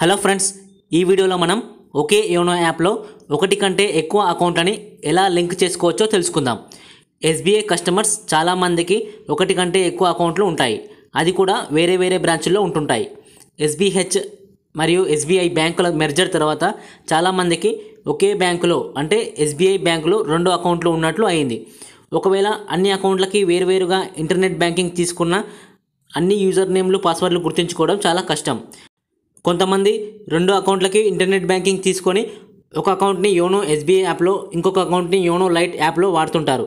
hello friends ఈ వీడియోలో మనం ఒకే యోనో యాప్లో ఒకటి కంటే ఎక్కువ అకౌంట్లని ఎలా లింక్ చేసుకోవచ్చో తెలుసుకుందాం ఎస్బీఐ కస్టమర్స్ చాలామందికి ఒకటి కంటే ఎక్కువ అకౌంట్లు ఉంటాయి అది కూడా వేరే వేరే బ్రాంచ్ల్లో ఉంటుంటాయి ఎస్బీహెచ్ మరియు ఎస్బీఐ బ్యాంకుల మెర్జర్ తర్వాత చాలామందికి ఒకే బ్యాంకులో అంటే ఎస్బీఐ బ్యాంకులో రెండు అకౌంట్లు ఉన్నట్లు అయింది ఒకవేళ అన్ని అకౌంట్లకి వేరువేరుగా ఇంటర్నెట్ బ్యాంకింగ్ తీసుకున్న అన్ని యూజర్ నేమ్లు పాస్వర్డ్లు గుర్తుంచుకోవడం చాలా కష్టం కొంతమంది రెండు అకౌంట్లకి ఇంటర్నెట్ బ్యాంకింగ్ తీసుకొని ఒక అకౌంట్ని యోనో ఎస్బీఐ యాప్లో ఇంకొక అకౌంట్ని యోనో లైట్ యాప్లో వాడుతుంటారు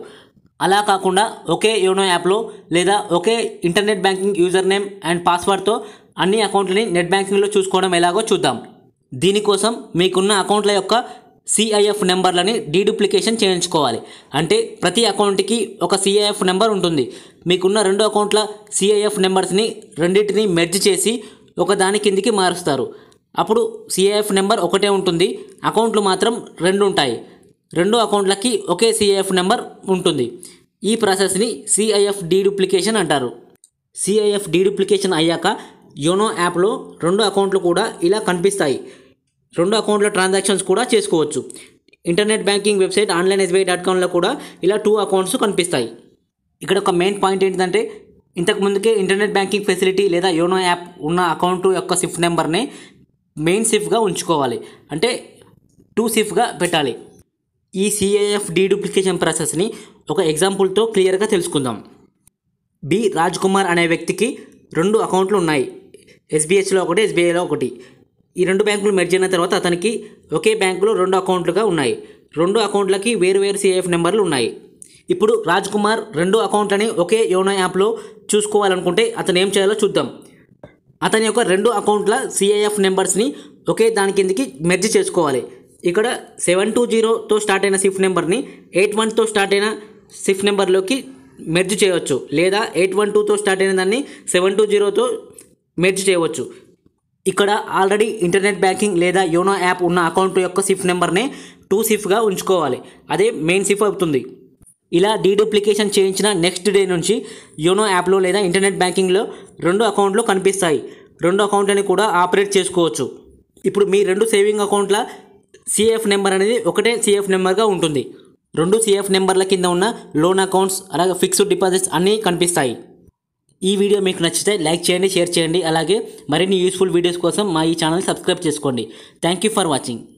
అలా కాకుండా ఒకే యోనో యాప్లో లేదా ఒకే internet banking user name and పాస్వర్డ్తో అన్ని అకౌంట్లని నెట్ బ్యాంకింగ్లో చూసుకోవడం ఎలాగో చూద్దాం దీనికోసం మీకున్న అకౌంట్ల యొక్క సిఐఎఫ్ నెంబర్లని డీడూప్లికేషన్ చేయించుకోవాలి అంటే ప్రతి అకౌంట్కి ఒక సిఐఎఫ్ నెంబర్ ఉంటుంది మీకున్న రెండు అకౌంట్ల సిఐఎఫ్ నెంబర్స్ని రెండింటిని మెర్జ్ చేసి ఒకదాని కిందికి మారుస్తారు అప్పుడు సిఏఎఫ్ నెంబర్ ఒకటే ఉంటుంది అకౌంట్లు మాత్రం రెండు ఉంటాయి రెండు అకౌంట్లకి ఒకే సిఐఎఫ్ నెంబర్ ఉంటుంది ఈ ప్రాసెస్ని సిఐఎఫ్ డీడూప్లికేషన్ అంటారు సిఐఎఫ్ డీడూప్లికేషన్ అయ్యాక యోనో యాప్లో రెండు అకౌంట్లు కూడా ఇలా కనిపిస్తాయి రెండు అకౌంట్ల ట్రాన్సాక్షన్స్ కూడా చేసుకోవచ్చు internet banking website online SBI dot కామ్లో కూడా ఇలా టూ అకౌంట్స్ కనిపిస్తాయి ఇక్కడ ఒక మెయిన్ పాయింట్ ఏంటంటే ఇంతకు ముందుకే ఇంటర్నెట్ బ్యాంకింగ్ ఫెసిలిటీ లేదా యోనో యాప్ ఉన్న అకౌంట్ యొక్క సిఫ్ట్ నెంబర్ని మెయిన్ సిఫ్గా ఉంచుకోవాలి అంటే టూ సిఫ్గా పెట్టాలి ఈ సిఏఎఫ్ డీడూప్లికేషన్ ప్రాసెస్ని ఒక ఎగ్జాంపుల్తో క్లియర్గా తెలుసుకుందాం బి రాజ్ కుమార్ అనే వ్యక్తికి రెండు అకౌంట్లు ఉన్నాయి ఎస్బీహెచ్లో ఒకటి ఎస్బీఐలో ఒకటి ఈ రెండు బ్యాంకులు మెర్జ్ అయిన తర్వాత అతనికి ఒకే బ్యాంకులో రెండు అకౌంట్లుగా ఉన్నాయి రెండు అకౌంట్లకి వేరు వేరు సిఏఎఫ్ నెంబర్లు ఉన్నాయి ఇప్పుడు రాజ్ కుమార్ రెండు అకౌంట్లని ఒకే యోనో యాప్లో చూసుకోవాలనుకుంటే అతను ఏం చేయాలో చూద్దాం అతని యొక్క రెండు అకౌంట్ల సిఐఎఫ్ నెంబర్స్ని ఒకే దాని కిందకి మెర్జ్ చేసుకోవాలి ఇక్కడ సెవెన్ టూ జీరోతో స్టార్ట్ అయిన సిఫ్ట్ నెంబర్ని ఎయిట్ వన్తో స్టార్ట్ అయిన సిఫ్ట్ నెంబర్లోకి మెర్జ్ చేయవచ్చు లేదా ఎయిట్ వన్ టూతో స్టార్ట్ అయిన దాన్ని సెవెన్ టూ జీరోతో మెర్జ్ చేయవచ్చు ఇక్కడ ఆల్రెడీ ఇంటర్నెట్ బ్యాంకింగ్ లేదా యోనో యాప్ ఉన్న అకౌంట్ యొక్క సిఫ్ నెంబర్నే టూ సిఫ్గా ఉంచుకోవాలి అదే మెయిన్ సిఫ్ అవుతుంది ఇలా డీడూప్లికేషన్ చేయించిన నెక్స్ట్ డే నుంచి యోనో యాప్లో లేదా ఇంటర్నెట్ బ్యాంకింగ్లో రెండు అకౌంట్లు కనిపిస్తాయి రెండు అకౌంట్లని కూడా ఆపరేట్ చేసుకోవచ్చు ఇప్పుడు మీ రెండు సేవింగ్ అకౌంట్ల సిఎఫ్ నెంబర్ అనేది ఒకటే సిఎఫ్ నెంబర్గా ఉంటుంది రెండు సిఎఫ్ నెంబర్ల కింద ఉన్న లోన్ అకౌంట్స్ అలాగే ఫిక్స్డ్ డిపాజిట్స్ అన్నీ కనిపిస్తాయి ఈ వీడియో మీకు నచ్చితే లైక్ చేయండి షేర్ చేయండి అలాగే మరిన్ని యూస్ఫుల్ వీడియోస్ కోసం మా ఈ ఛానల్ సబ్స్క్రైబ్ చేసుకోండి థ్యాంక్ యూ ఫర్ వాచింగ్